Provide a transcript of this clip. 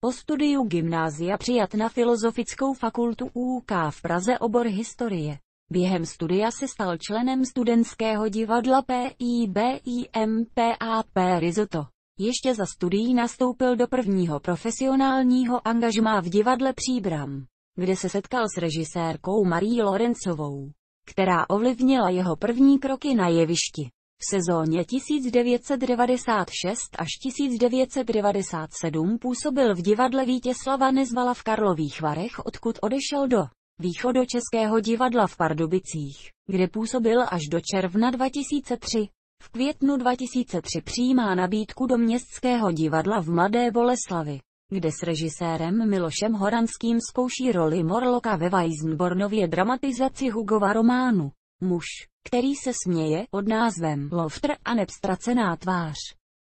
Po studiu gymnázia přijat na Filozofickou fakultu UK v Praze obor historie. Během studia se stal členem studentského divadla PIBIMPAP Rizoto. Ještě za studií nastoupil do prvního profesionálního angažmá v divadle Příbram, kde se setkal s režisérkou Marí Lorencovou, která ovlivnila jeho první kroky na jevišti. V sezóně 1996 až 1997 působil v divadle Vítězslava Nezvala v Karlových Varech, odkud odešel do východočeského divadla v Pardubicích, kde působil až do června 2003. V květnu 2003 přijímá nabídku do Městského divadla v Mladé Boleslavi, kde s režisérem Milošem Horanským zkouší roli Morloka ve Weisenbornově dramatizaci Hugova románu. Muž, který se směje, pod názvem Lofter a nepstracená tvář.